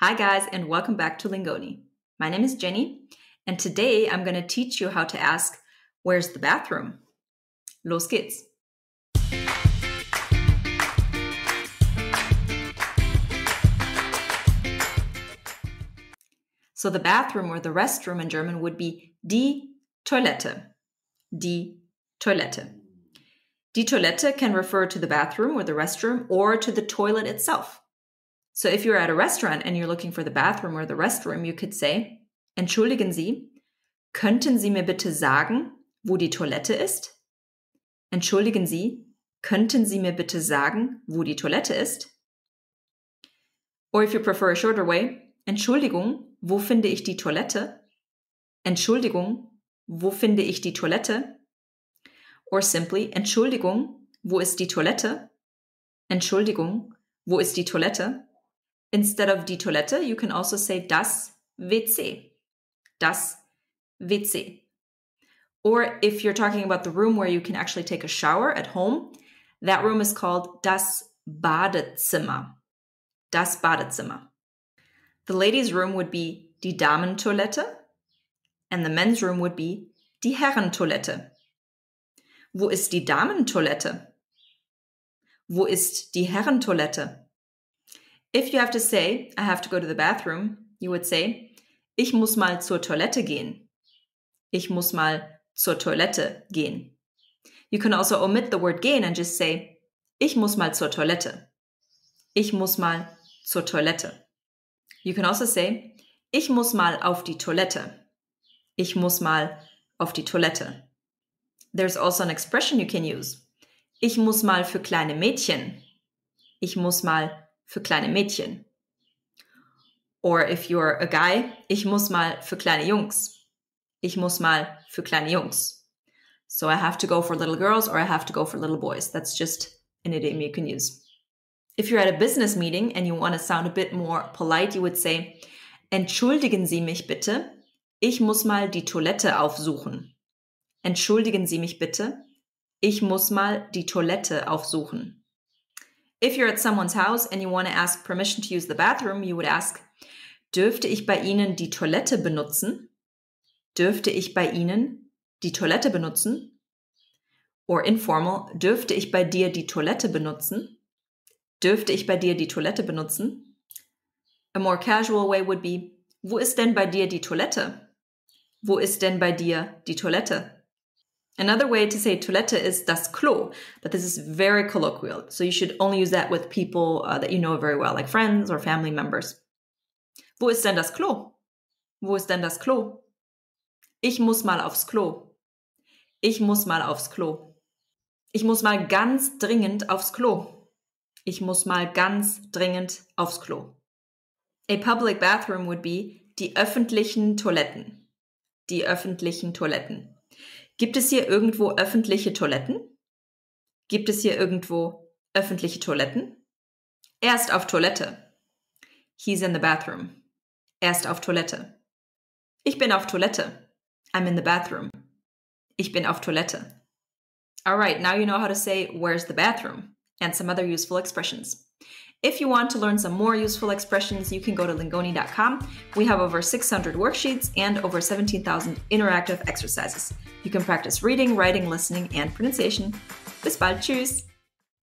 Hi, guys, and welcome back to Lingoni. My name is Jenny, and today I'm going to teach you how to ask, Where's the bathroom? Los geht's. So, the bathroom or the restroom in German would be die Toilette. Die Toilette. Die Toilette can refer to the bathroom or the restroom or to the toilet itself. So if you're at a restaurant and you're looking for the bathroom or the restroom, you could say, Entschuldigen Sie, könnten Sie mir bitte sagen, wo die Toilette ist? Entschuldigen Sie, könnten Sie mir bitte sagen, wo die Toilette ist? Or if you prefer a shorter way, Entschuldigung, wo finde ich die Toilette? Entschuldigung, wo finde ich die Toilette? Or simply, Entschuldigung, wo ist die Toilette? Entschuldigung, wo ist die Toilette? Instead of die Toilette, you can also say das WC. Das WC. Or if you're talking about the room where you can actually take a shower at home, that room is called das Badezimmer. Das Badezimmer. The ladies' room would be die Damentoilette and the men's room would be die Herrentoilette. Wo ist die Damentoilette? Wo ist die Herrentoilette? If you have to say, I have to go to the bathroom, you would say, ich muss mal zur Toilette gehen. Ich muss mal zur Toilette gehen. You can also omit the word gehen and just say, ich muss mal zur Toilette. Ich muss mal zur Toilette. You can also say, ich muss mal auf die Toilette. Ich muss mal auf die Toilette. There's also an expression you can use. Ich muss mal für kleine Mädchen. Ich muss mal für kleine Mädchen. Or if you're a guy, ich muss mal für kleine Jungs. Ich muss mal für kleine Jungs. So I have to go for little girls or I have to go for little boys. That's just an idiom you can use. If you're at a business meeting and you want to sound a bit more polite, you would say, Entschuldigen Sie mich bitte, ich muss mal die Toilette aufsuchen. Entschuldigen Sie mich bitte, ich muss mal die Toilette aufsuchen. If you're at someone's house and you want to ask permission to use the bathroom, you would ask, dürfte ich bei Ihnen die Toilette benutzen? Dürfte ich bei Ihnen die Toilette benutzen? Or informal, dürfte ich bei dir die Toilette benutzen? Dürfte ich bei dir die Toilette benutzen? A more casual way would be, wo ist denn bei dir die Toilette? Wo ist denn bei dir die Toilette? Another way to say Toilette is das Klo, but this is very colloquial. So you should only use that with people uh, that you know very well, like friends or family members. Wo ist denn das Klo? Wo ist denn das Klo? Ich muss mal aufs Klo. Ich muss mal aufs Klo. Ich muss mal ganz dringend aufs Klo. Ich muss mal ganz dringend aufs Klo. A public bathroom would be die öffentlichen Toiletten. Die öffentlichen Toiletten. Gibt es hier irgendwo öffentliche Toiletten? Gibt es hier irgendwo öffentliche Toiletten? Er ist auf Toilette. He's in the bathroom. Er ist auf Toilette. Ich bin auf Toilette. I'm in the bathroom. Ich bin auf Toilette. Alright, now you know how to say where's the bathroom and some other useful expressions. If you want to learn some more useful expressions, you can go to lingoni.com. We have over 600 worksheets and over 17,000 interactive exercises. You can practice reading, writing, listening, and pronunciation. Bis bald. Tschüss.